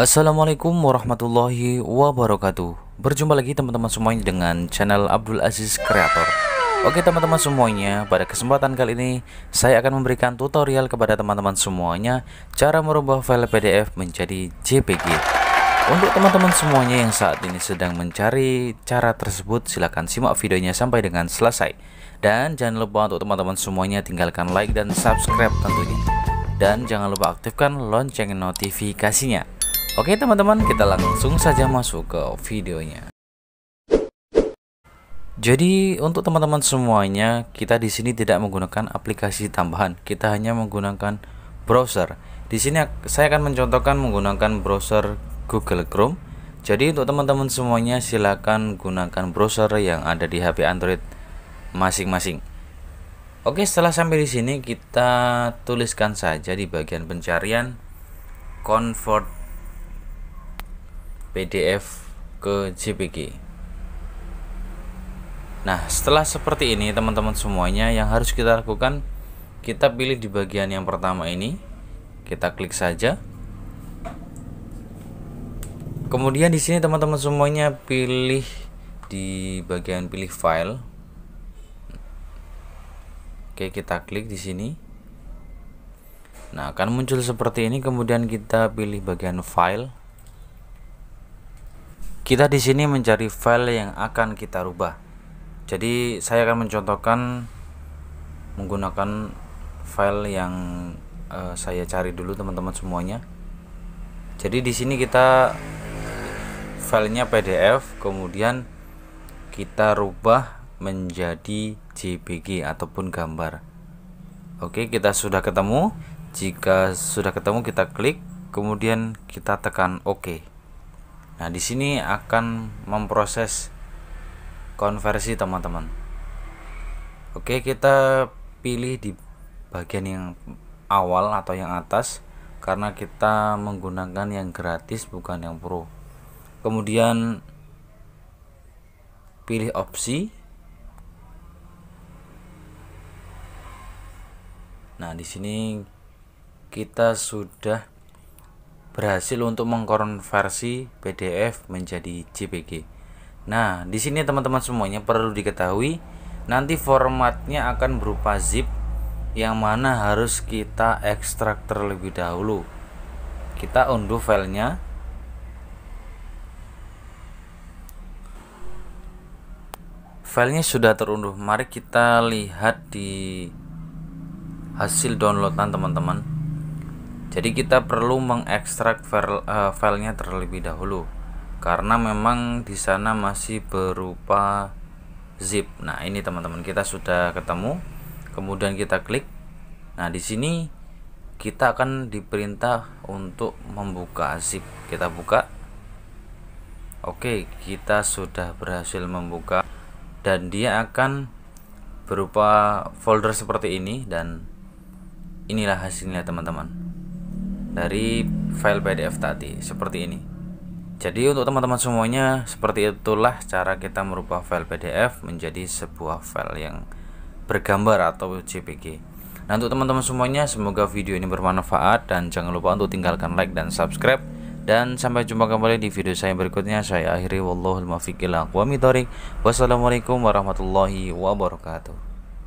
Assalamualaikum warahmatullahi wabarakatuh Berjumpa lagi teman-teman semuanya dengan channel Abdul Aziz Creator Oke teman-teman semuanya, pada kesempatan kali ini saya akan memberikan tutorial kepada teman-teman semuanya Cara merubah file PDF menjadi JPG untuk teman-teman semuanya yang saat ini sedang mencari cara tersebut, silahkan simak videonya sampai dengan selesai. Dan jangan lupa untuk teman-teman semuanya tinggalkan like dan subscribe tentunya. Dan jangan lupa aktifkan lonceng notifikasinya. Oke teman-teman, kita langsung saja masuk ke videonya. Jadi untuk teman-teman semuanya, kita di sini tidak menggunakan aplikasi tambahan. Kita hanya menggunakan browser. Di sini saya akan mencontohkan menggunakan browser Google Chrome. Jadi untuk teman-teman semuanya silakan gunakan browser yang ada di HP Android masing-masing. Oke, setelah sampai di sini kita tuliskan saja di bagian pencarian convert PDF ke JPG. Nah, setelah seperti ini teman-teman semuanya yang harus kita lakukan kita pilih di bagian yang pertama ini. Kita klik saja. Kemudian di sini teman-teman semuanya pilih di bagian pilih file. Oke, kita klik di sini. Nah, akan muncul seperti ini kemudian kita pilih bagian file kita di sini mencari file yang akan kita rubah. Jadi saya akan mencontohkan menggunakan file yang uh, saya cari dulu teman-teman semuanya. Jadi di sini kita filenya PDF, kemudian kita rubah menjadi JPG ataupun gambar. Oke, kita sudah ketemu. Jika sudah ketemu kita klik, kemudian kita tekan OK. Nah, di sini akan memproses konversi teman-teman. Oke, kita pilih di bagian yang awal atau yang atas karena kita menggunakan yang gratis bukan yang pro. Kemudian pilih opsi. Nah, di sini kita sudah berhasil untuk mengkonversi PDF menjadi JPG. Nah, di sini teman-teman semuanya perlu diketahui nanti formatnya akan berupa zip yang mana harus kita ekstrak terlebih dahulu. Kita unduh filenya. Filenya sudah terunduh. Mari kita lihat di hasil downloadan teman-teman jadi kita perlu mengekstrak file, uh, eh, filenya terlebih dahulu karena memang di sana masih berupa zip nah ini teman-teman kita sudah ketemu kemudian kita klik nah di sini kita akan diperintah untuk membuka zip kita buka oke kita sudah berhasil membuka dan dia akan berupa folder seperti ini dan inilah hasilnya teman-teman dari file PDF tadi seperti ini. Jadi untuk teman-teman semuanya seperti itulah cara kita merubah file PDF menjadi sebuah file yang bergambar atau JPG. Nah untuk teman-teman semuanya semoga video ini bermanfaat dan jangan lupa untuk tinggalkan like dan subscribe dan sampai jumpa kembali di video saya berikutnya saya akhiri wallahul muwaffiq wassalamualaikum warahmatullahi wabarakatuh.